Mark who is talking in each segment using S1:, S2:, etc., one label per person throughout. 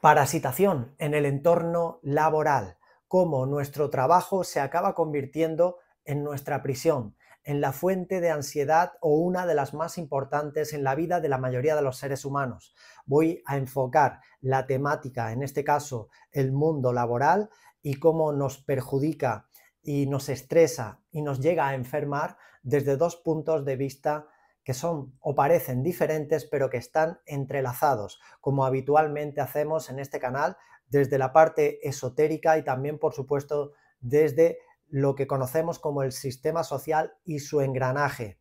S1: Parasitación en el entorno laboral, cómo nuestro trabajo se acaba convirtiendo en nuestra prisión, en la fuente de ansiedad o una de las más importantes en la vida de la mayoría de los seres humanos. Voy a enfocar la temática, en este caso el mundo laboral, y cómo nos perjudica y nos estresa y nos llega a enfermar desde dos puntos de vista que son o parecen diferentes pero que están entrelazados, como habitualmente hacemos en este canal desde la parte esotérica y también, por supuesto, desde lo que conocemos como el sistema social y su engranaje,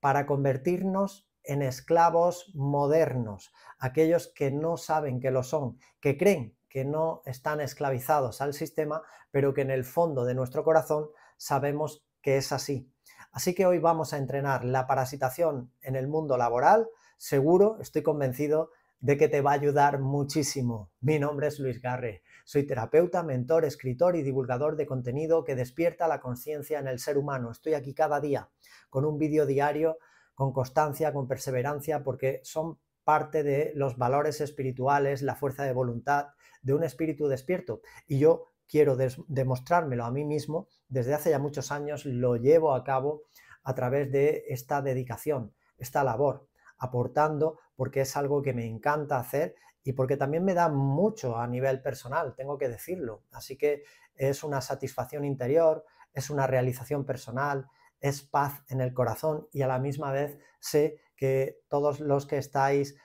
S1: para convertirnos en esclavos modernos, aquellos que no saben que lo son, que creen que no están esclavizados al sistema, pero que en el fondo de nuestro corazón sabemos que es así. Así que hoy vamos a entrenar la parasitación en el mundo laboral. Seguro, estoy convencido de que te va a ayudar muchísimo. Mi nombre es Luis Garre. Soy terapeuta, mentor, escritor y divulgador de contenido que despierta la conciencia en el ser humano. Estoy aquí cada día con un vídeo diario, con constancia, con perseverancia, porque son parte de los valores espirituales, la fuerza de voluntad de un espíritu despierto. Y yo quiero demostrármelo a mí mismo, desde hace ya muchos años lo llevo a cabo a través de esta dedicación, esta labor, aportando porque es algo que me encanta hacer y porque también me da mucho a nivel personal, tengo que decirlo. Así que es una satisfacción interior, es una realización personal, es paz en el corazón y a la misma vez sé que todos los que estáis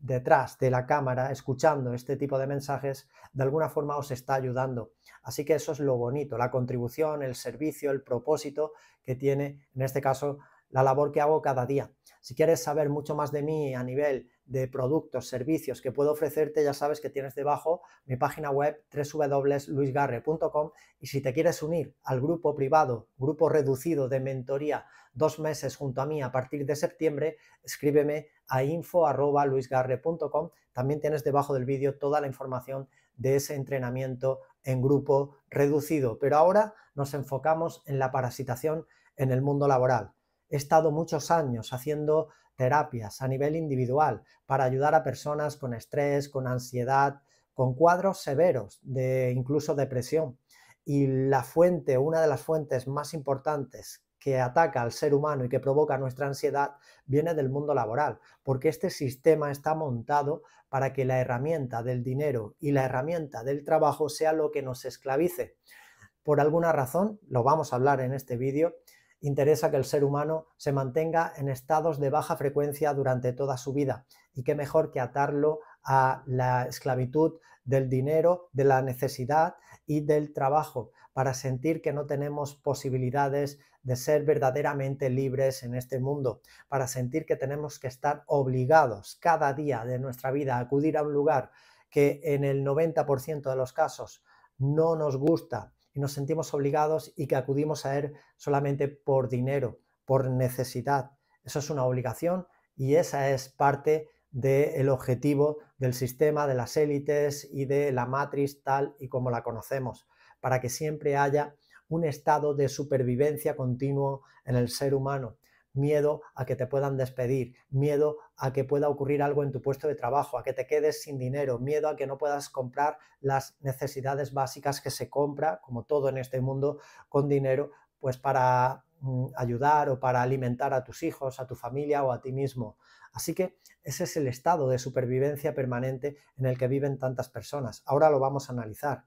S1: detrás de la cámara escuchando este tipo de mensajes, de alguna forma os está ayudando. Así que eso es lo bonito, la contribución, el servicio, el propósito que tiene, en este caso, la labor que hago cada día. Si quieres saber mucho más de mí a nivel de productos, servicios que puedo ofrecerte, ya sabes que tienes debajo mi página web www.luisgarre.com y si te quieres unir al grupo privado, grupo reducido de mentoría, dos meses junto a mí a partir de septiembre, escríbeme a info.luisgarre.com. También tienes debajo del vídeo toda la información de ese entrenamiento en grupo reducido. Pero ahora nos enfocamos en la parasitación en el mundo laboral. He estado muchos años haciendo terapias a nivel individual para ayudar a personas con estrés, con ansiedad, con cuadros severos de incluso depresión. Y la fuente, una de las fuentes más importantes que ataca al ser humano y que provoca nuestra ansiedad viene del mundo laboral, porque este sistema está montado para que la herramienta del dinero y la herramienta del trabajo sea lo que nos esclavice. Por alguna razón, lo vamos a hablar en este vídeo, interesa que el ser humano se mantenga en estados de baja frecuencia durante toda su vida. Y qué mejor que atarlo a la esclavitud del dinero, de la necesidad y del trabajo, para sentir que no tenemos posibilidades de ser verdaderamente libres en este mundo, para sentir que tenemos que estar obligados cada día de nuestra vida a acudir a un lugar que en el 90% de los casos no nos gusta, y nos sentimos obligados y que acudimos a él solamente por dinero, por necesidad. Eso es una obligación y esa es parte del objetivo del sistema, de las élites y de la matriz tal y como la conocemos, para que siempre haya un estado de supervivencia continuo en el ser humano miedo a que te puedan despedir, miedo a que pueda ocurrir algo en tu puesto de trabajo, a que te quedes sin dinero, miedo a que no puedas comprar las necesidades básicas que se compra, como todo en este mundo, con dinero, pues para mm, ayudar o para alimentar a tus hijos, a tu familia o a ti mismo. Así que ese es el estado de supervivencia permanente en el que viven tantas personas. Ahora lo vamos a analizar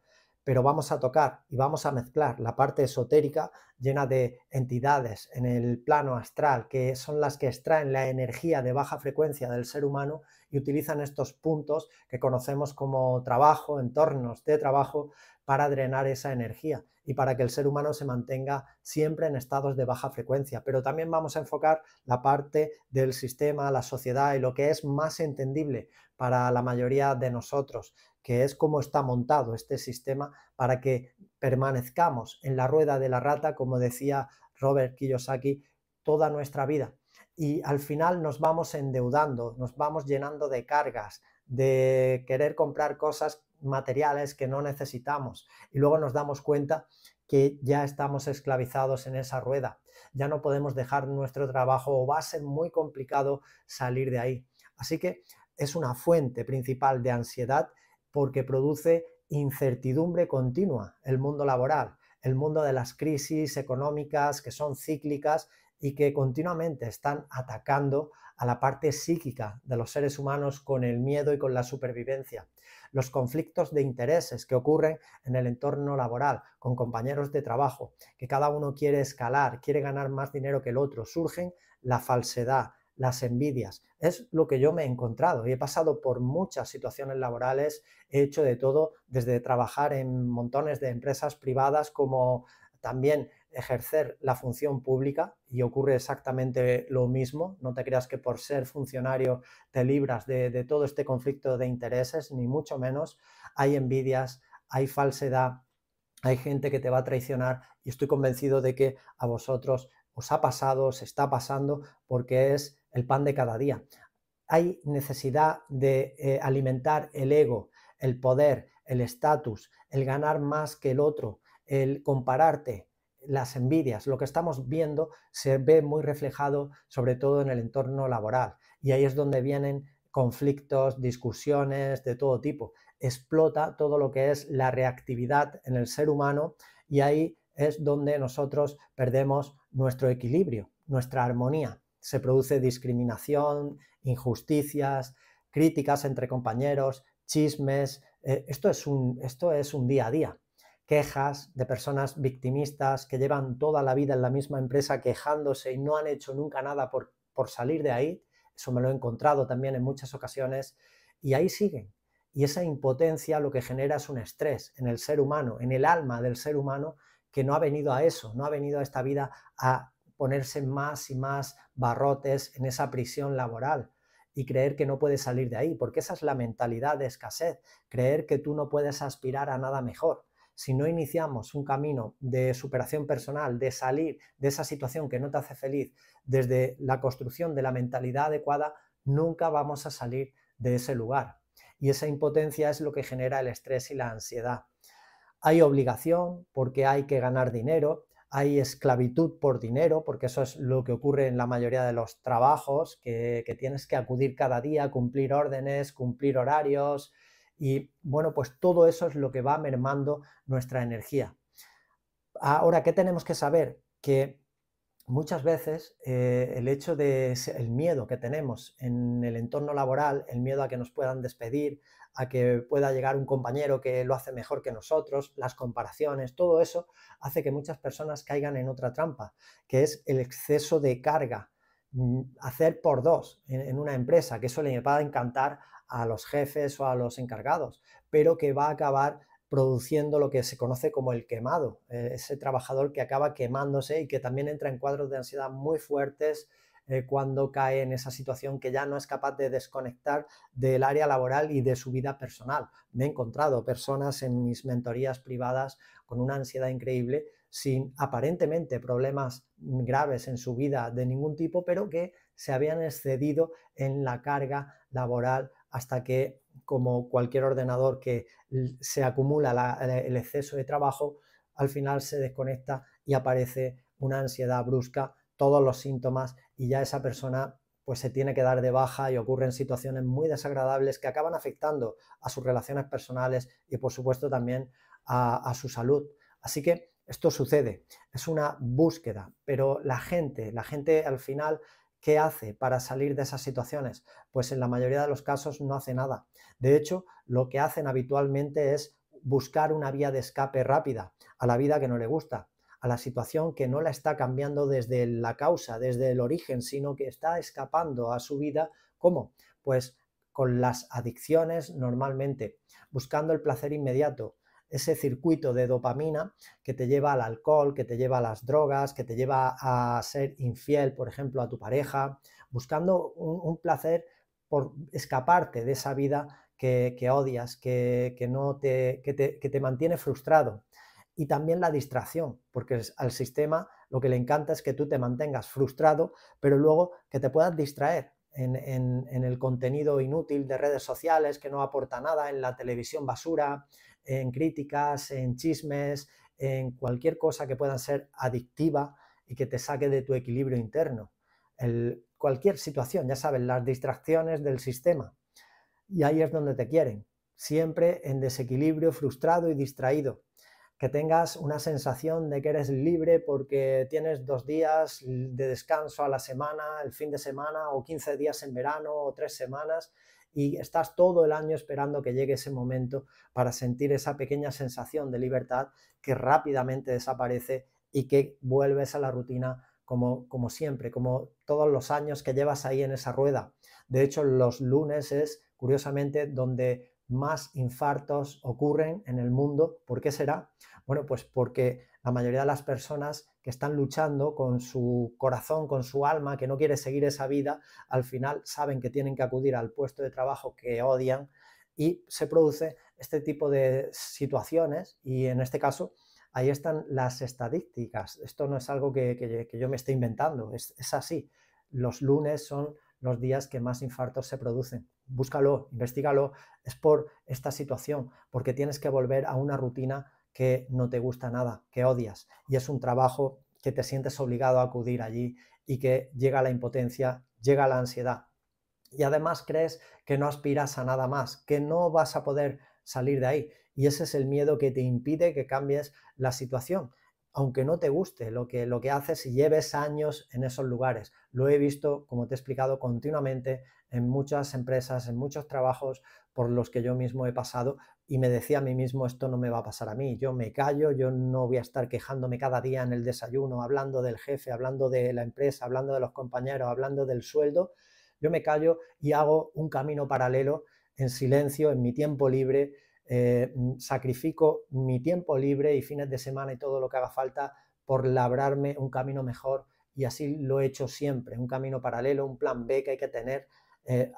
S1: pero vamos a tocar y vamos a mezclar la parte esotérica llena de entidades en el plano astral, que son las que extraen la energía de baja frecuencia del ser humano y utilizan estos puntos que conocemos como trabajo, entornos de trabajo, para drenar esa energía y para que el ser humano se mantenga siempre en estados de baja frecuencia. Pero también vamos a enfocar la parte del sistema, la sociedad y lo que es más entendible para la mayoría de nosotros, que es cómo está montado este sistema para que permanezcamos en la rueda de la rata, como decía Robert Kiyosaki, toda nuestra vida. Y al final nos vamos endeudando, nos vamos llenando de cargas, de querer comprar cosas materiales que no necesitamos. Y luego nos damos cuenta que ya estamos esclavizados en esa rueda. Ya no podemos dejar nuestro trabajo o va a ser muy complicado salir de ahí. Así que es una fuente principal de ansiedad porque produce incertidumbre continua, el mundo laboral, el mundo de las crisis económicas que son cíclicas y que continuamente están atacando a la parte psíquica de los seres humanos con el miedo y con la supervivencia. Los conflictos de intereses que ocurren en el entorno laboral, con compañeros de trabajo, que cada uno quiere escalar, quiere ganar más dinero que el otro, surgen la falsedad, las envidias. Es lo que yo me he encontrado y he pasado por muchas situaciones laborales, he hecho de todo, desde trabajar en montones de empresas privadas como también ejercer la función pública y ocurre exactamente lo mismo. No te creas que por ser funcionario te libras de, de todo este conflicto de intereses, ni mucho menos. Hay envidias, hay falsedad, hay gente que te va a traicionar y estoy convencido de que a vosotros os pues ha pasado, se está pasando, porque es el pan de cada día. Hay necesidad de eh, alimentar el ego, el poder, el estatus, el ganar más que el otro, el compararte, las envidias. Lo que estamos viendo se ve muy reflejado sobre todo en el entorno laboral y ahí es donde vienen conflictos, discusiones de todo tipo. Explota todo lo que es la reactividad en el ser humano y ahí es donde nosotros perdemos nuestro equilibrio, nuestra armonía. Se produce discriminación, injusticias, críticas entre compañeros, chismes. Eh, esto, es un, esto es un día a día. Quejas de personas victimistas que llevan toda la vida en la misma empresa quejándose y no han hecho nunca nada por salir de ahí. Eso me lo he encontrado también en muchas ocasiones. Y ahí siguen. Y esa impotencia lo que genera es un estrés en el ser humano, en el alma del ser humano, que no ha venido a eso, no ha venido a esta vida a ponerse más y más barrotes en esa prisión laboral y creer que no puedes salir de ahí, porque esa es la mentalidad de escasez, creer que tú no puedes aspirar a nada mejor. Si no iniciamos un camino de superación personal, de salir de esa situación que no te hace feliz, desde la construcción de la mentalidad adecuada, nunca vamos a salir de ese lugar. Y esa impotencia es lo que genera el estrés y la ansiedad hay obligación porque hay que ganar dinero, hay esclavitud por dinero, porque eso es lo que ocurre en la mayoría de los trabajos, que, tienes que acudir cada día, cumplir órdenes, cumplir horarios, y bueno, pues todo eso es lo que va mermando nuestra energía. Ahora, ¿qué tenemos que saber? Que muchas veces eh, el hecho de el miedo que tenemos en el entorno laboral, el miedo a que nos puedan despedir, a que pueda llegar un compañero que lo hace mejor que nosotros, las comparaciones, todo eso hace que muchas personas caigan en otra trampa, que es el exceso de carga, mm, hacer por dos en, en una empresa, que eso le va a encantar a los jefes o a los encargados, pero que va a acabar produciendo lo que se conoce como el quemado, eh, ese trabajador que acaba quemándose y que también entra en cuadros de ansiedad muy fuertes eh, cuando cae en esa situación que ya no es capaz de desconectar del área laboral y de su vida personal. Me he encontrado personas en mis mentorías privadas con una ansiedad increíble, sin aparentemente problemas graves en su vida de ningún tipo, pero que se habían excedido en la carga laboral hasta que como cualquier ordenador que se acumula el exceso de trabajo, al final se desconecta y aparece una ansiedad brusca, todos los síntomas y ya esa persona pues se tiene que dar de baja y ocurren situaciones muy desagradables que acaban afectando a sus relaciones personales y por supuesto también a su salud. Así que esto sucede, es una búsqueda, pero la gente, la gente al final ¿Qué hace para salir de esas situaciones? Pues en la mayoría de los casos no hace nada. De hecho, lo que hacen habitualmente es buscar una vía de escape rápida a la vida que no le gusta, a la situación que no la está cambiando desde la causa, desde el origen, sino que está escapando a su vida. ¿Cómo? Pues con las adicciones normalmente, buscando el placer inmediato, ese circuito de dopamina que te lleva al alcohol, que te lleva a las drogas, que te lleva a ser infiel, por ejemplo, a tu pareja, buscando un, placer por escaparte de esa vida que, odias, que, no te, te, mantiene frustrado. Y también la distracción, porque al sistema lo que le encanta es que tú te mantengas frustrado, pero luego que te puedas distraer, en, el contenido inútil de redes sociales que no aporta nada, en la televisión basura, en críticas, en chismes, en cualquier cosa que pueda ser adictiva y que te saque de tu equilibrio interno. El, cualquier situación, ya saben, las distracciones del sistema. Y ahí es donde te quieren, siempre en desequilibrio, frustrado y distraído. Que tengas una sensación de que eres libre porque tienes dos días de descanso a la semana, el fin de semana, o 15 días en verano, o tres semanas, y estás todo el año esperando que llegue ese momento para sentir esa pequeña sensación de libertad que rápidamente desaparece y que vuelves a la rutina como, como siempre, como todos los años que llevas ahí en esa rueda. De hecho, los lunes es, curiosamente, donde más infartos ocurren en el mundo. ¿Por qué será? Bueno, pues porque la mayoría de las personas que están luchando con su corazón, con su alma, que no quiere seguir esa vida, al final saben que tienen que acudir al puesto de trabajo que odian y se produce este tipo de situaciones y en este caso ahí están las estadísticas. Esto no es algo que, yo me esté inventando, es, es así. Los lunes son los días que más infartos se producen. Búscalo, investigalo, es por esta situación, porque tienes que volver a una rutina que no te gusta nada, que odias. Y es un trabajo que te sientes obligado a acudir allí y que llega la impotencia, llega la ansiedad. Y además crees que no aspiras a nada más, que no vas a poder salir de ahí. Y ese es el miedo que te impide que cambies la situación aunque no te guste lo que, lo que haces y lleves años en esos lugares. Lo he visto, como te he explicado, continuamente en muchas empresas, en muchos trabajos por los que yo mismo he pasado, y me decía a mí mismo, esto no me va a pasar a mí, yo me callo, yo no voy a estar quejándome cada día en el desayuno, hablando del jefe, hablando de la empresa, hablando de los compañeros, hablando del sueldo, yo me callo y hago un camino paralelo en silencio, en mi tiempo libre, eh, mm, sacrifico mi tiempo libre y fines de semana y todo lo que haga falta por labrarme un camino mejor y así lo he hecho siempre, un camino paralelo, un plan B que hay que tener eh,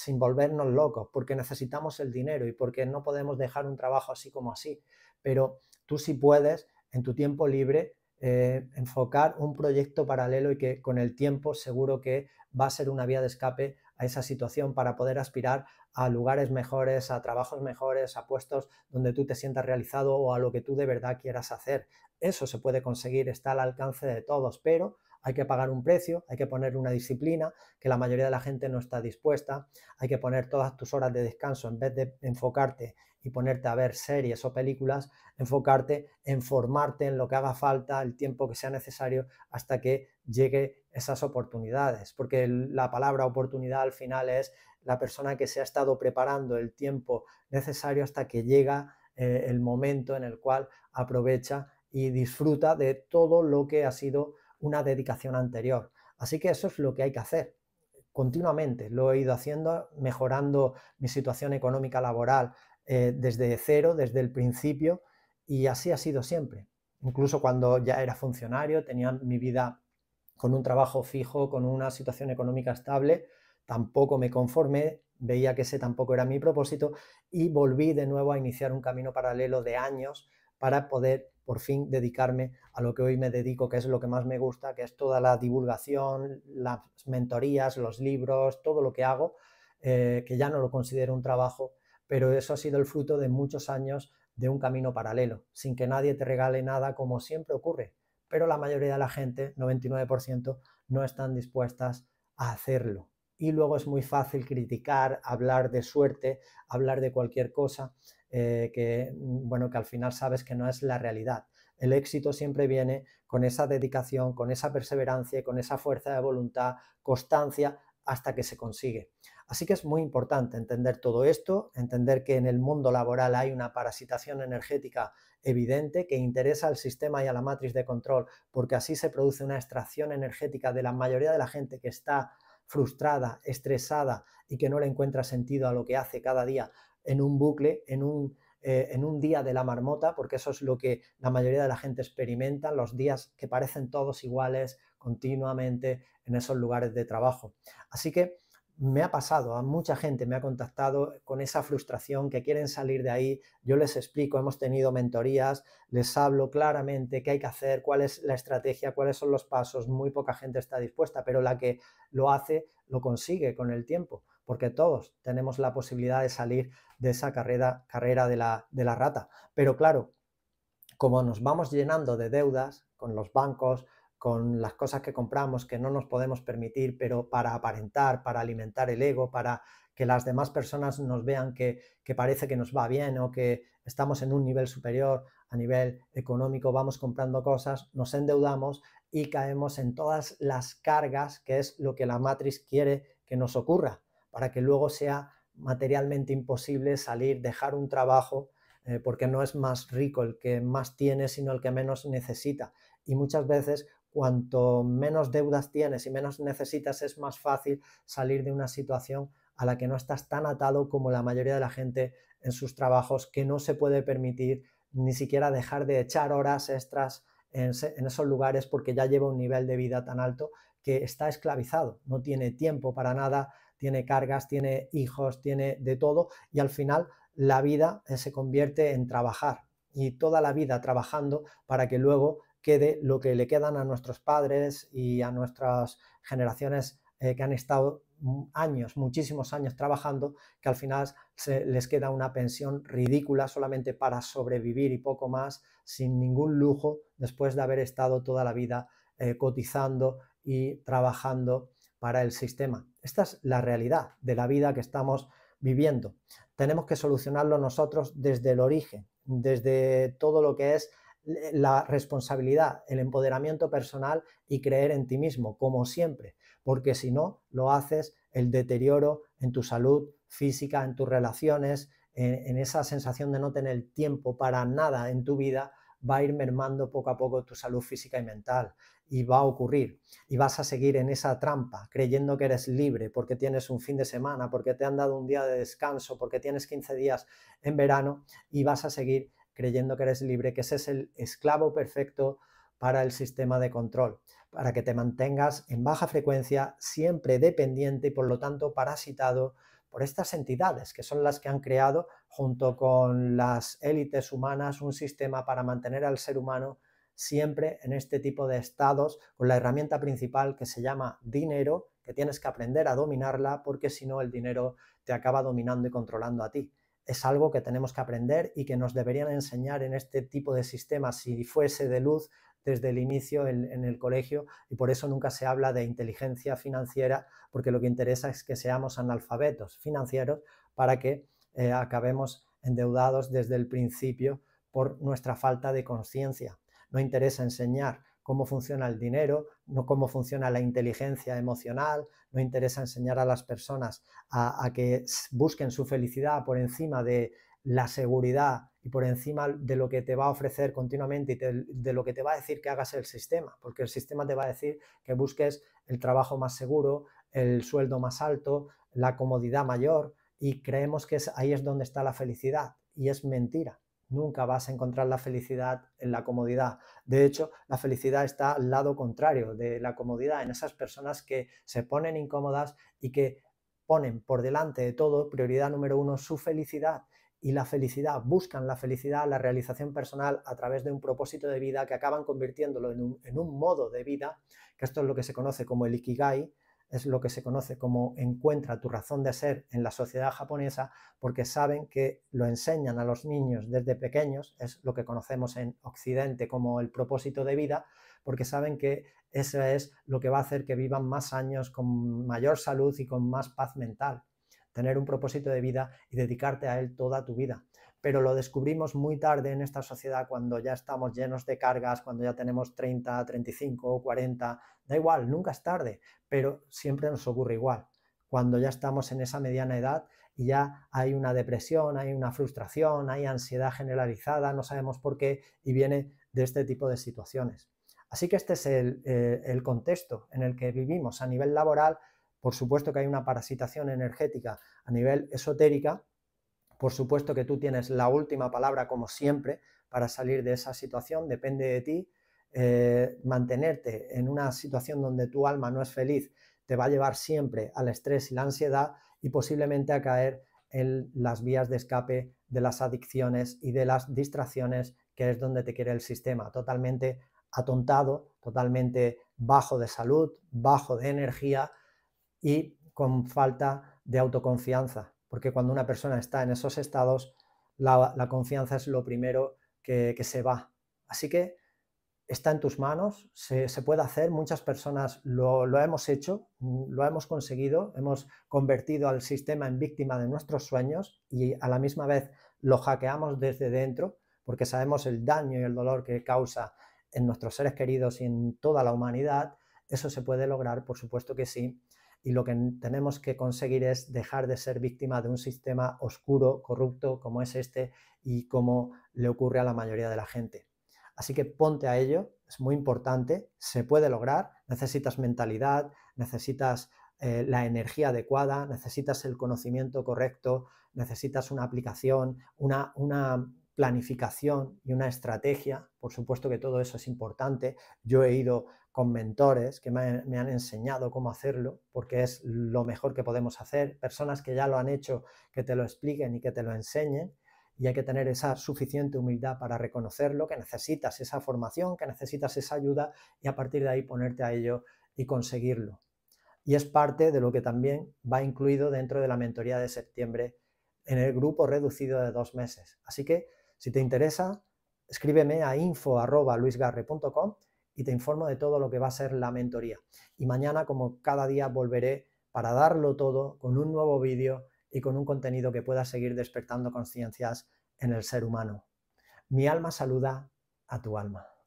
S1: sin volvernos locos, porque necesitamos el dinero y porque no podemos dejar un trabajo así como así. Pero tú sí puedes, en tu tiempo libre, eh, enfocar un proyecto paralelo y que con el tiempo seguro que va a ser una vía de escape a esa situación para poder aspirar a lugares mejores, a trabajos mejores, a puestos donde tú te sientas realizado o a lo que tú de verdad quieras hacer. Eso se puede conseguir, está al alcance de todos, pero hay que pagar un precio, hay que poner una disciplina que la mayoría de la gente no está dispuesta, hay que poner todas tus horas de descanso en vez de enfocarte y ponerte a ver series o películas, enfocarte en formarte en lo que haga falta, el tiempo que sea necesario hasta que llegue esas oportunidades, porque la palabra oportunidad al final es la persona que se ha estado preparando el tiempo necesario hasta que llega eh, el momento en el cual aprovecha y disfruta de todo lo que ha sido una dedicación anterior. Así que eso es lo que hay que hacer continuamente. Lo he ido haciendo, mejorando mi situación económica laboral eh, desde cero, desde el principio, y así ha sido siempre. Incluso cuando ya era funcionario, tenía mi vida con un trabajo fijo, con una situación económica estable, tampoco me conformé, veía que ese tampoco era mi propósito y volví de nuevo a iniciar un camino paralelo de años para poder por fin dedicarme a lo que hoy me dedico, que es lo que más me gusta, que es toda la divulgación, las mentorías, los libros, todo lo que hago, eh, que ya no lo considero un trabajo, pero eso ha sido el fruto de muchos años de un camino paralelo, sin que nadie te regale nada como siempre ocurre. Pero la mayoría de la gente, 99%, no están dispuestas a hacerlo. Y luego es muy fácil criticar, hablar de suerte, hablar de cualquier cosa, eh, que, mm, bueno, que al final sabes que no es la realidad. El éxito siempre viene con esa dedicación, con esa perseverancia, con esa fuerza de voluntad, constancia, hasta que se consigue. Así que es muy importante entender todo esto, entender que en el mundo laboral hay una parasitación energética evidente que interesa al sistema y a la matriz de control, porque así se produce una extracción energética de la mayoría de la gente que está frustrada, estresada y que no le encuentra sentido a lo que hace cada día, en un bucle, eh, en un, día de la marmota, porque eso es lo que la mayoría de la gente experimenta, los días que parecen todos iguales continuamente en esos lugares de trabajo. Así que me ha pasado, a mucha gente me ha contactado con esa frustración que quieren salir de ahí. Yo les explico, hemos tenido mentorías, les hablo claramente qué hay que hacer, cuál es la estrategia, cuáles son los pasos. Muy poca gente está dispuesta, pero la que lo hace lo consigue con el tiempo, porque todos tenemos la posibilidad de salir de esa carrera, carrera de, la, rata. Pero claro, como nos vamos llenando de deudas con los bancos, con las cosas que compramos que no nos podemos permitir, pero para aparentar, para alimentar el ego, para que las demás personas nos vean que, que, parece que nos va bien o que estamos en un nivel superior a nivel económico, vamos comprando cosas, nos endeudamos y caemos en todas las cargas, que es lo que la matriz quiere que nos ocurra, para que luego sea materialmente imposible salir, dejar un trabajo, eh, porque no es más rico el que más tiene, sino el que menos necesita. Y muchas veces, cuanto menos deudas tienes y menos necesitas, es más fácil salir de una situación a la que no estás tan atado como la mayoría de la gente en sus trabajos, que no se puede permitir ni siquiera dejar de echar horas extras en, esos lugares porque ya lleva un nivel de vida tan alto que está esclavizado, no tiene tiempo para nada, tiene cargas, tiene hijos, tiene de todo y al final la vida eh, se convierte en trabajar y toda la vida trabajando para que luego quede lo que le quedan a nuestros padres y a nuestras generaciones eh, que han estado mm, años, muchísimos años trabajando, que al final se les queda una pensión ridícula solamente para sobrevivir y poco más, sin ningún lujo, después de haber estado toda la vida eh, cotizando y trabajando para el sistema. Esta es la realidad de la vida que estamos viviendo. Tenemos que solucionarlo nosotros desde el origen, desde todo lo que es eh, la responsabilidad, el empoderamiento personal y creer en ti mismo, como siempre, porque si no, lo haces el deterioro en tu salud, física, en tus relaciones, en, esa sensación de no tener tiempo para nada en tu vida, va a ir mermando poco a poco tu salud física y mental y va a ocurrir y vas a seguir en esa trampa creyendo que eres libre porque tienes un fin de semana, porque te han dado un día de descanso, porque tienes 15 días en verano y vas a seguir creyendo que eres libre, que ese es el esclavo perfecto para el sistema de control, para que te mantengas en baja frecuencia, siempre dependiente y por lo tanto parasitado por estas entidades que son las que han creado, junto con las élites humanas, un sistema para mantener al ser humano siempre en este tipo de estados con la herramienta principal que se llama dinero, que tienes que aprender a dominarla porque si no el dinero te acaba dominando y controlando a ti. Es algo que tenemos que aprender y que nos deberían enseñar en este tipo de sistemas, si fuese de luz, desde el inicio en, el colegio y por eso nunca se habla de inteligencia financiera, porque lo que interesa es que seamos analfabetos financieros para que eh, acabemos endeudados desde el principio por nuestra falta de conciencia. No interesa enseñar cómo funciona el dinero, no cómo funciona la inteligencia emocional, no interesa enseñar a las personas a que busquen su felicidad por encima de la seguridad y por encima de lo que te va a ofrecer continuamente y de lo que te va a decir que hagas el sistema, porque el sistema te va a decir que busques el trabajo más seguro, el sueldo más alto, la comodidad mayor y creemos que ahí es donde está la felicidad y es mentira. Nunca vas a encontrar la felicidad en la comodidad. De hecho, la felicidad está al lado contrario de la comodidad, en esas personas que se ponen incómodas y que ponen por delante de todo, prioridad número uno, su felicidad y la felicidad, buscan la felicidad, la realización personal a través de un propósito de vida que acaban convirtiéndolo en un, modo de vida, que esto es lo que se conoce como el ikigai, es lo que se conoce como encuentra tu razón de ser en la sociedad japonesa, porque saben que lo enseñan a los niños desde pequeños, es lo que conocemos en Occidente como el propósito de vida, porque saben que eso es lo que va a hacer que vivan más años con mayor salud y con más paz mental tener un propósito de vida y dedicarte a él toda tu vida. Pero lo descubrimos muy tarde en esta sociedad cuando ya estamos llenos de cargas, cuando ya tenemos 30, 35, 40, da igual, nunca es tarde, pero siempre nos ocurre igual. Cuando ya estamos en esa mediana edad y ya hay una depresión, hay una frustración, hay ansiedad generalizada, no sabemos por qué y viene de este tipo de situaciones. Así que este es el, eh, el contexto en el que vivimos a nivel laboral, por supuesto que hay una parasitación energética a nivel esotérica. Por supuesto que tú tienes la última palabra, como siempre, para salir de esa situación. Depende de ti. Eh, mantenerte en una situación donde tu alma no es feliz te va a llevar siempre al estrés y la ansiedad y posiblemente a caer en las vías de escape de las adicciones y de las distracciones, que es donde te quiere el sistema, totalmente atontado, totalmente bajo de salud, bajo de energía y con falta de autoconfianza, porque cuando una persona está en esos estados, la, confianza es lo primero que, se va. Así que está en tus manos, se, puede hacer, muchas personas lo, lo, hemos hecho, lo hemos conseguido, hemos convertido al sistema en víctima de nuestros sueños y a la misma vez lo hackeamos desde dentro, porque sabemos el daño y el dolor que causa en nuestros seres queridos y en toda la humanidad, eso se puede lograr, por supuesto que sí, y lo que tenemos que conseguir es dejar de ser víctima de un sistema oscuro, corrupto como es este y como le ocurre a la mayoría de la gente. Así que ponte a ello, es muy importante, se puede lograr, necesitas mentalidad, necesitas eh, la energía adecuada, necesitas el conocimiento correcto, necesitas una aplicación, una planificación y una estrategia. Por supuesto que todo eso es importante. Yo he ido con mentores que me, han enseñado cómo hacerlo, porque es lo mejor que podemos hacer, personas que ya lo han hecho, que te lo expliquen y que te lo enseñen, y hay que tener esa suficiente humildad para reconocerlo, que necesitas esa formación, que necesitas esa ayuda, y a partir de ahí ponerte a ello y conseguirlo. Y es parte de lo que también va incluido dentro de la mentoría de septiembre en el grupo reducido de dos meses. Así que, si te interesa, escríbeme a info.luisgarre.com y te informo de todo lo que va a ser la mentoría. Y mañana, como cada día, volveré para darlo todo con un nuevo vídeo y con un contenido que pueda seguir despertando conciencias en el ser humano. Mi alma saluda a tu alma.